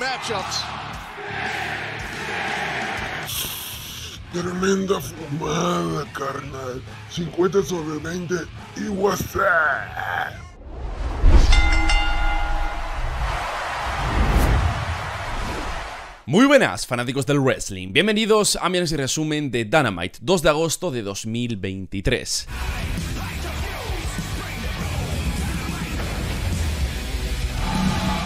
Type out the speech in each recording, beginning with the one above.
matchups. Tremenda fumada, carnal. 50 sobre 20 y WhatsApp. Muy buenas, fanáticos del wrestling. Bienvenidos a mi resumen de Dynamite, 2 de agosto de 2023.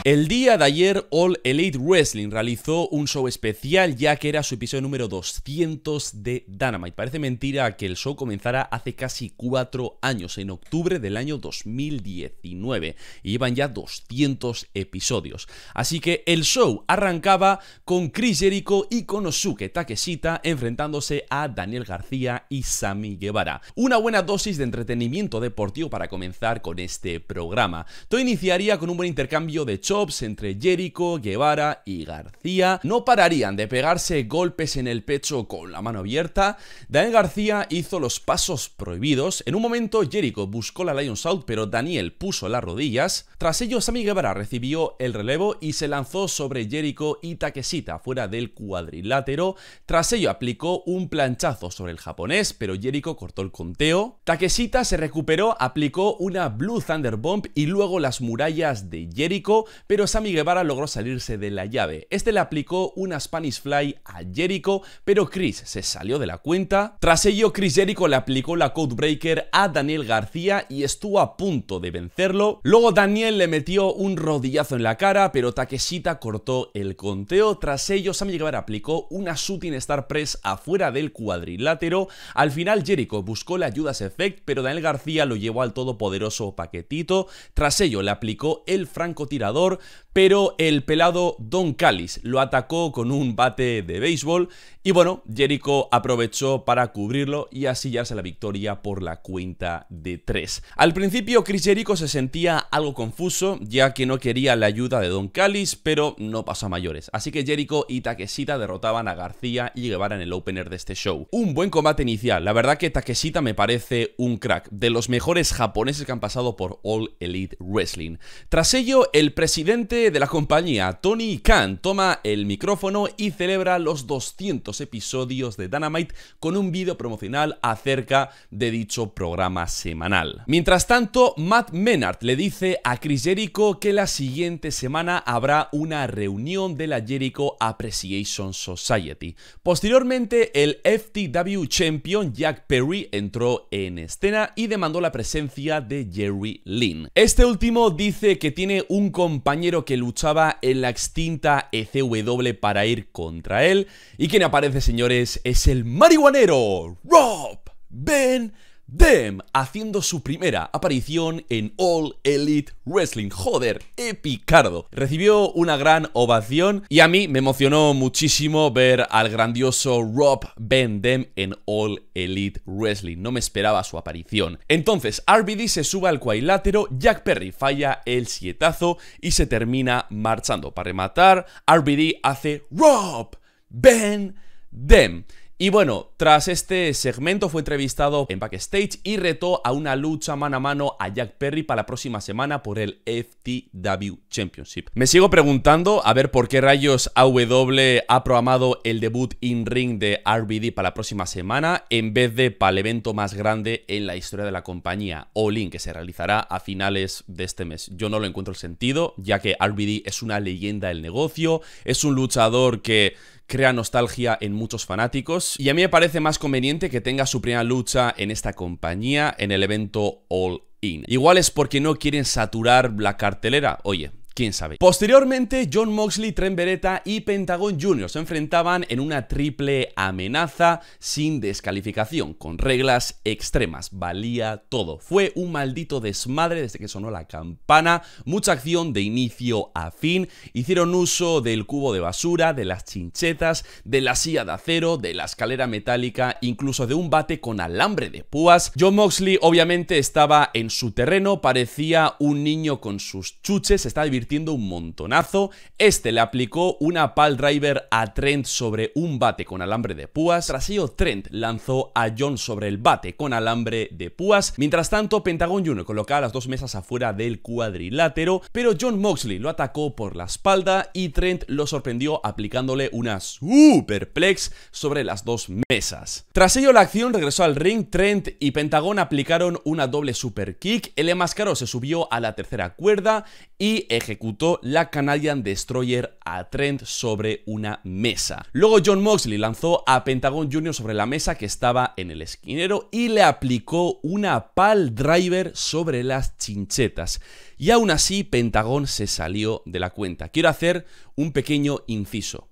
El día de ayer All Elite Wrestling realizó un show especial ya que era su episodio número 200 de Dynamite. Parece mentira que el show comenzara hace casi 4 años, en octubre del año 2019, y iban ya 200 episodios. Así que el show arrancaba con Chris Jericho y Konosuke Takeshita enfrentándose a Daniel García y Sami Guevara. Una buena dosis de entretenimiento deportivo para comenzar con este programa. Todo iniciaría con un buen intercambio de entre Jericho, Guevara y García. No pararían de pegarse golpes en el pecho con la mano abierta. Daniel García hizo los pasos prohibidos. En un momento Jericho buscó la Lion Out, pero Daniel puso las rodillas. Tras ello, Sammy Guevara recibió el relevo y se lanzó sobre Jericho y Takesita fuera del cuadrilátero. Tras ello, aplicó un planchazo sobre el japonés, pero Jericho cortó el conteo. Takesita se recuperó, aplicó una Blue Thunder Bomb y luego las murallas de Jericho, pero Sammy Guevara logró salirse de la llave. Este le aplicó una Spanish Fly a Jericho, pero Chris se salió de la cuenta. Tras ello, Chris Jericho le aplicó la Codebreaker a Daniel García y estuvo a punto de vencerlo. Luego Daniel le metió un rodillazo en la cara, pero Takeshita cortó el conteo. Tras ello, Sammy Guevara aplicó una Shooting Star Press afuera del cuadrilátero. Al final, Jericho buscó la Judas Effect, pero Daniel García lo llevó al todopoderoso paquetito. Tras ello, le aplicó el francotirador pero el pelado Don Callis lo atacó con un bate de béisbol y bueno, Jericho aprovechó para cubrirlo y así se la victoria por la cuenta de 3. Al principio Chris Jericho se sentía algo confuso ya que no quería la ayuda de Don Callis, pero no pasó a mayores. Así que Jericho y Takesita derrotaban a García y llevaron el opener de este show. Un buen combate inicial, la verdad que Takeshita me parece un crack, de los mejores japoneses que han pasado por All Elite Wrestling. Tras ello, el presidente presidente de la compañía, Tony Khan, toma el micrófono y celebra los 200 episodios de Dynamite con un vídeo promocional acerca de dicho programa semanal. Mientras tanto, Matt Menard le dice a Chris Jericho que la siguiente semana habrá una reunión de la Jericho Appreciation Society. Posteriormente, el FTW Champion Jack Perry entró en escena y demandó la presencia de Jerry Lynn. Este último dice que tiene un compañero que luchaba en la extinta ECW para ir contra él. Y quien aparece, señores, es el marihuanero Rob Ben Dem haciendo su primera aparición en All Elite Wrestling. Joder, epicardo. Recibió una gran ovación y a mí me emocionó muchísimo ver al grandioso Rob Ben Dem en All Elite Wrestling. No me esperaba su aparición. Entonces, RBD se sube al cuadrilátero, Jack Perry falla el sietazo y se termina marchando. Para rematar, RBD hace Rob Ben Dem. Y bueno, tras este segmento fue entrevistado en backstage y retó a una lucha mano a mano a Jack Perry para la próxima semana por el FTW Championship. Me sigo preguntando a ver por qué rayos AW ha programado el debut in ring de RBD para la próxima semana en vez de para el evento más grande en la historia de la compañía, All In, que se realizará a finales de este mes. Yo no lo encuentro el sentido, ya que RBD es una leyenda del negocio, es un luchador que crea nostalgia en muchos fanáticos y a mí me parece más conveniente que tenga su primera lucha en esta compañía en el evento All In. Igual es porque no quieren saturar la cartelera. Oye, quién sabe. Posteriormente, John Moxley, Tren Beretta y Pentagon Jr. se enfrentaban en una triple amenaza sin descalificación, con reglas extremas. Valía todo. Fue un maldito desmadre desde que sonó la campana, mucha acción de inicio a fin. Hicieron uso del cubo de basura, de las chinchetas, de la silla de acero, de la escalera metálica, incluso de un bate con alambre de púas. John Moxley obviamente estaba en su terreno, parecía un niño con sus chuches, se está divirtiendo un montonazo. Este le aplicó una pal driver a Trent sobre un bate con alambre de púas. Tras ello, Trent lanzó a John sobre el bate con alambre de púas. Mientras tanto, Pentagon Jr. colocaba las dos mesas afuera del cuadrilátero, pero John Moxley lo atacó por la espalda y Trent lo sorprendió aplicándole una superplex sobre las dos mesas. Tras ello, la acción regresó al ring. Trent y Pentagon aplicaron una doble super kick. El enmascaro se subió a la tercera cuerda y ejecutó ejecutó la Canadian Destroyer a Trent sobre una mesa. Luego John Moxley lanzó a Pentagon Jr. sobre la mesa que estaba en el esquinero y le aplicó una pal driver sobre las chinchetas. Y aún así Pentagon se salió de la cuenta. Quiero hacer un pequeño inciso.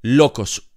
Locos,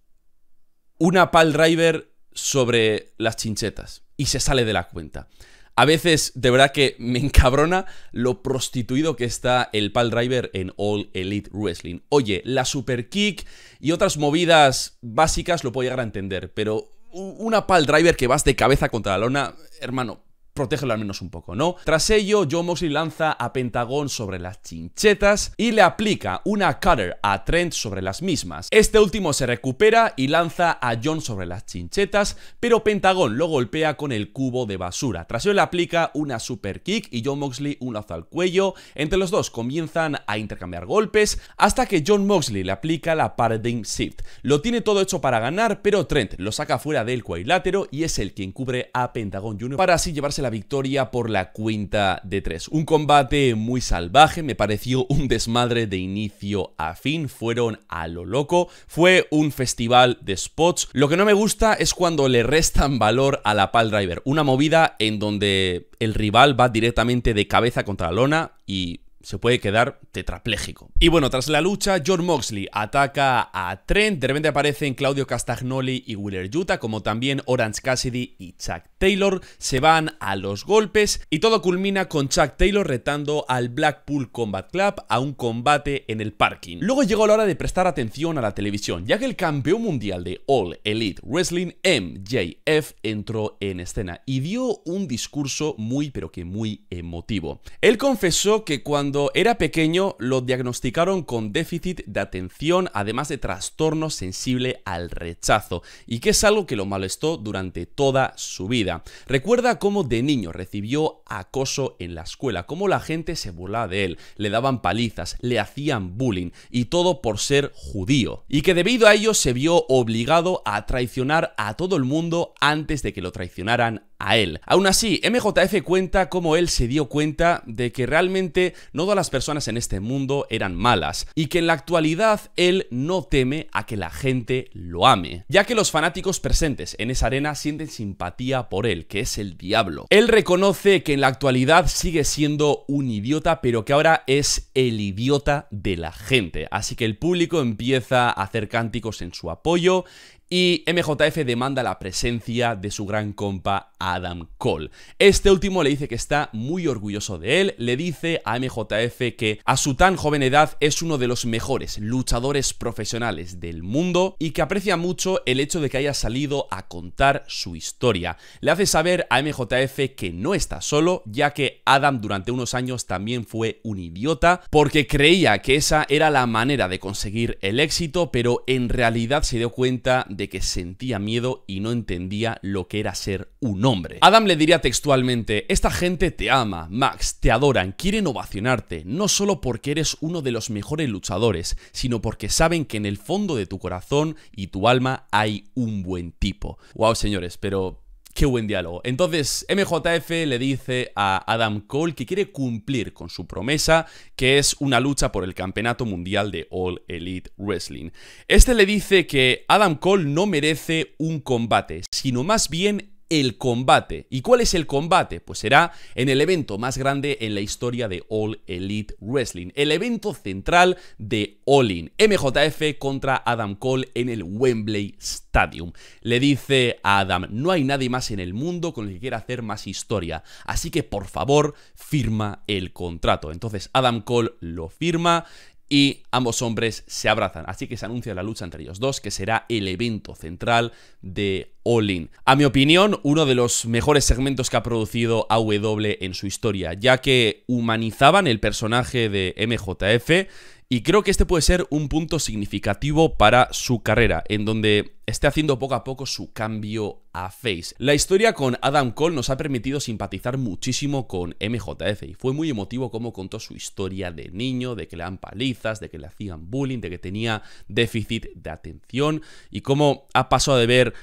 una pal driver sobre las chinchetas y se sale de la cuenta. A veces, de verdad que me encabrona lo prostituido que está el pal driver en All Elite Wrestling. Oye, la super kick y otras movidas básicas lo puedo llegar a entender, pero una pal driver que vas de cabeza contra la lona, hermano, protégelo al menos un poco, ¿no? Tras ello, John Moxley lanza a Pentagón sobre las chinchetas y le aplica una cutter a Trent sobre las mismas. Este último se recupera y lanza a John sobre las chinchetas, pero Pentagón lo golpea con el cubo de basura. Tras ello le aplica una super kick y John Moxley un lazo al cuello. Entre los dos comienzan a intercambiar golpes hasta que John Moxley le aplica la Paradigm Shift. Lo tiene todo hecho para ganar, pero Trent lo saca fuera del cuadrilátero y es el quien cubre a Pentagon Jr. para así llevarse la victoria por la cuenta de tres. Un combate muy salvaje, me pareció un desmadre de inicio a fin, fueron a lo loco, fue un festival de spots. Lo que no me gusta es cuando le restan valor a la pal driver, una movida en donde el rival va directamente de cabeza contra la lona y se puede quedar tetrapléjico. Y bueno, tras la lucha, John Moxley ataca a Trent, de repente aparecen Claudio Castagnoli y Willer Yuta, como también Orange Cassidy y Chuck Taylor, se van a los golpes y todo culmina con Chuck Taylor retando al Blackpool Combat Club a un combate en el parking. Luego llegó la hora de prestar atención a la televisión, ya que el campeón mundial de All Elite Wrestling, MJF, entró en escena y dio un discurso muy pero que muy emotivo. Él confesó que cuando era pequeño lo diagnosticaron con déficit de atención, además de trastorno sensible al rechazo, y que es algo que lo molestó durante toda su vida. Recuerda cómo de niño recibió acoso en la escuela, cómo la gente se burlaba de él, le daban palizas, le hacían bullying, y todo por ser judío. Y que debido a ello se vio obligado a traicionar a todo el mundo antes de que lo traicionaran a él. Aún así, MJF cuenta cómo él se dio cuenta de que realmente no todas las personas en este mundo eran malas y que en la actualidad él no teme a que la gente lo ame, ya que los fanáticos presentes en esa arena sienten simpatía por él, que es el diablo. Él reconoce que en la actualidad sigue siendo un idiota, pero que ahora es el idiota de la gente, así que el público empieza a hacer cánticos en su apoyo y MJF demanda la presencia de su gran compa Adam Cole. Este último le dice que está muy orgulloso de él, le dice a MJF que a su tan joven edad es uno de los mejores luchadores profesionales del mundo y que aprecia mucho el hecho de que haya salido a contar su historia. Le hace saber a MJF que no está solo, ya que Adam durante unos años también fue un idiota porque creía que esa era la manera de conseguir el éxito, pero en realidad se dio cuenta de que sentía miedo y no entendía lo que era ser un hombre. Adam le diría textualmente, esta gente te ama, Max, te adoran, quieren ovacionarte, no solo porque eres uno de los mejores luchadores, sino porque saben que en el fondo de tu corazón y tu alma hay un buen tipo. Wow, señores, pero Qué buen diálogo. Entonces, MJF le dice a Adam Cole que quiere cumplir con su promesa, que es una lucha por el campeonato mundial de All Elite Wrestling. Este le dice que Adam Cole no merece un combate, sino más bien el combate. ¿Y cuál es el combate? Pues será en el evento más grande en la historia de All Elite Wrestling, el evento central de All In, MJF contra Adam Cole en el Wembley Stadium. Le dice a Adam, no hay nadie más en el mundo con el que quiera hacer más historia, así que por favor firma el contrato. Entonces Adam Cole lo firma, y ambos hombres se abrazan. Así que se anuncia la lucha entre ellos dos, que será el evento central de All In. A mi opinión, uno de los mejores segmentos que ha producido AW en su historia, ya que humanizaban el personaje de MJF y creo que este puede ser un punto significativo para su carrera, en donde esté haciendo poco a poco su cambio a Face. La historia con Adam Cole nos ha permitido simpatizar muchísimo con MJF y fue muy emotivo cómo contó su historia de niño, de que le dan palizas, de que le hacían bullying, de que tenía déficit de atención y cómo ha pasado de ver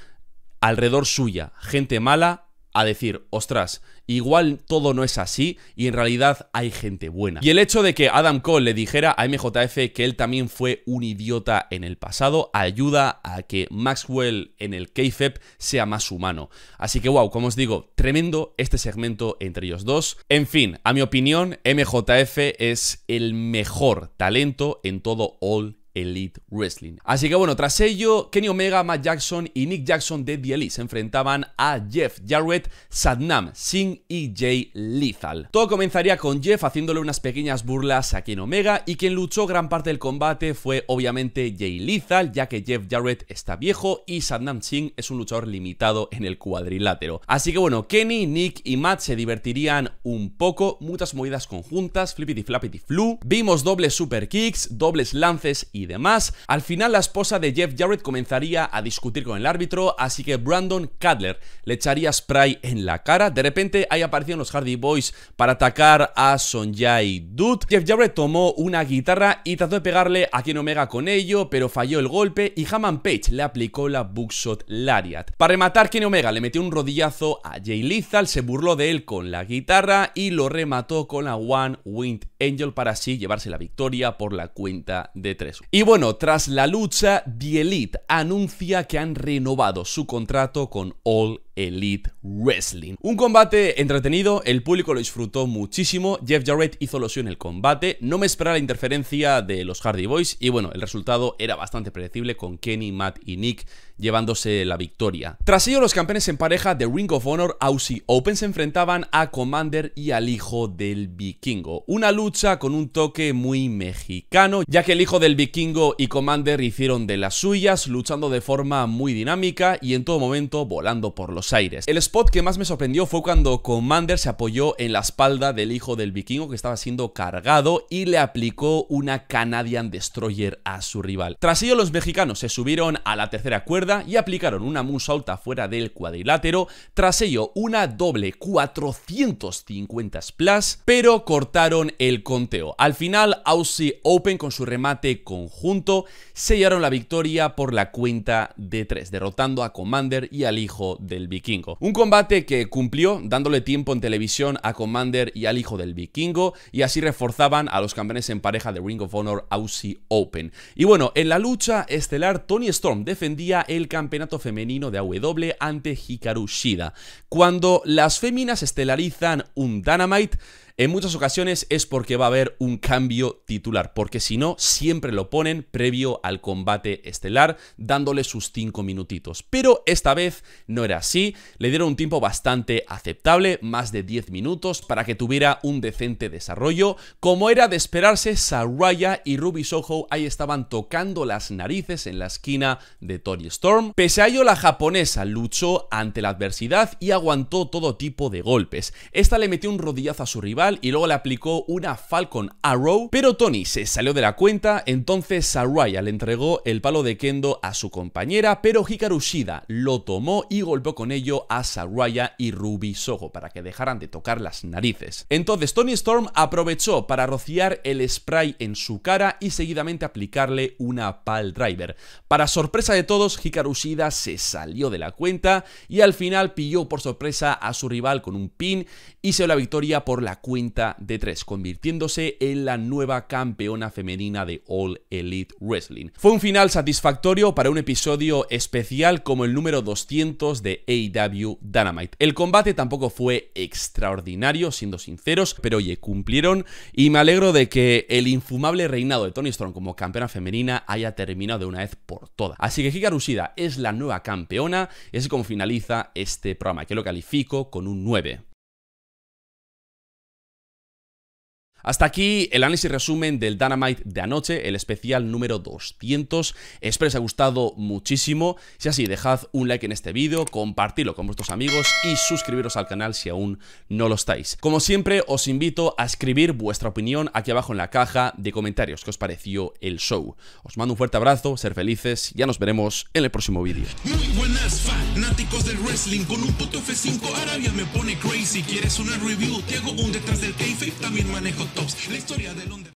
alrededor suya gente mala a decir, ostras, igual todo no es así y en realidad hay gente buena. Y el hecho de que Adam Cole le dijera a MJF que él también fue un idiota en el pasado ayuda a que Maxwell en el KFEP sea más humano. Así que wow, como os digo, tremendo este segmento entre ellos dos. En fin, a mi opinión, MJF es el mejor talento en todo All Elite Wrestling. Así que bueno, tras ello, Kenny Omega, Matt Jackson y Nick Jackson de The se enfrentaban a Jeff Jarrett, Sadnam Singh y Jay Lethal. Todo comenzaría con Jeff haciéndole unas pequeñas burlas a Kenny Omega y quien luchó gran parte del combate fue obviamente Jay Lethal, ya que Jeff Jarrett está viejo y Sadnam Singh es un luchador limitado en el cuadrilátero. Así que bueno, Kenny, Nick y Matt se divertirían un poco, muchas movidas conjuntas, flipity flappity flu, vimos dobles super kicks, dobles lances y y demás. Al final la esposa de Jeff Jarrett comenzaría a discutir con el árbitro, así que Brandon Cutler le echaría spray en la cara. De repente ahí aparecieron los Hardy Boys para atacar a Sonjay Dutt. Jeff Jarrett tomó una guitarra y trató de pegarle a Ken Omega con ello, pero falló el golpe y Hammond Page le aplicó la Buckshot Lariat. Para rematar, Ken Omega le metió un rodillazo a Jay Lethal, se burló de él con la guitarra y lo remató con la One Wind Angel para así llevarse la victoria por la cuenta de tres. Y bueno, tras la lucha, The Elite anuncia que han renovado su contrato con All Elite Wrestling. Un combate entretenido, el público lo disfrutó muchísimo, Jeff Jarrett hizo lo suyo en el combate, no me esperaba la interferencia de los Hardy Boys y bueno, el resultado era bastante predecible con Kenny, Matt y Nick llevándose la victoria. Tras ello, los campeones en pareja de Ring of Honor, Aussie Open, se enfrentaban a Commander y al hijo del vikingo. Una lucha con un toque muy mexicano, ya que el hijo del vikingo y Commander hicieron de las suyas, luchando de forma muy dinámica y en todo momento volando por los aires. El spot que más me sorprendió fue cuando Commander se apoyó en la espalda del hijo del vikingo que estaba siendo cargado y le aplicó una Canadian Destroyer a su rival. Tras ello los mexicanos se subieron a la tercera cuerda y aplicaron una alta fuera del cuadrilátero, tras ello una doble 450 plus, pero cortaron el conteo. Al final Aussie Open con su remate con Junto sellaron la victoria por la cuenta de tres, derrotando a Commander y al hijo del vikingo. Un combate que cumplió dándole tiempo en televisión a Commander y al hijo del vikingo y así reforzaban a los campeones en pareja de Ring of Honor Aussie Open. Y bueno, en la lucha estelar Tony Storm defendía el campeonato femenino de AW ante Hikaru Shida. Cuando las féminas estelarizan un Dynamite, en muchas ocasiones es porque va a haber un cambio titular, porque si no, siempre lo ponen previo al combate estelar, dándole sus 5 minutitos. Pero esta vez no era así, le dieron un tiempo bastante aceptable, más de 10 minutos, para que tuviera un decente desarrollo. Como era de esperarse, Saraya y Ruby Soho ahí estaban tocando las narices en la esquina de Tony Storm. Pese a ello, la japonesa luchó ante la adversidad y aguantó todo tipo de golpes. Esta le metió un rodillazo a su rival, y luego le aplicó una Falcon Arrow, pero Tony se salió de la cuenta, entonces Saraya le entregó el palo de Kendo a su compañera, pero Hikaru Shida lo tomó y golpeó con ello a Saraya y Ruby Sogo para que dejaran de tocar las narices. Entonces Tony Storm aprovechó para rociar el spray en su cara y seguidamente aplicarle una Pal Driver. Para sorpresa de todos, Hikaru Shida se salió de la cuenta y al final pilló por sorpresa a su rival con un pin y se dio la victoria por la de tres, convirtiéndose en la nueva campeona femenina de All Elite Wrestling. Fue un final satisfactorio para un episodio especial como el número 200 de AEW Dynamite. El combate tampoco fue extraordinario, siendo sinceros, pero oye, cumplieron y me alegro de que el infumable reinado de Tony Storm como campeona femenina haya terminado de una vez por todas. Así que Hikaru Shida es la nueva campeona, es como finaliza este programa, que lo califico con un 9. Hasta aquí el análisis resumen del Dynamite de anoche, el especial número 200. Espero os haya gustado muchísimo. Si así, dejad un like en este vídeo, compartidlo con vuestros amigos y suscribiros al canal si aún no lo estáis. Como siempre, os invito a escribir vuestra opinión aquí abajo en la caja de comentarios. ¿Qué os pareció el show? Os mando un fuerte abrazo, ser felices, ya nos veremos en el próximo vídeo. buenas fanáticos del wrestling, con un me pone crazy. ¿Quieres una review? un detrás del también manejo la historia de Londres.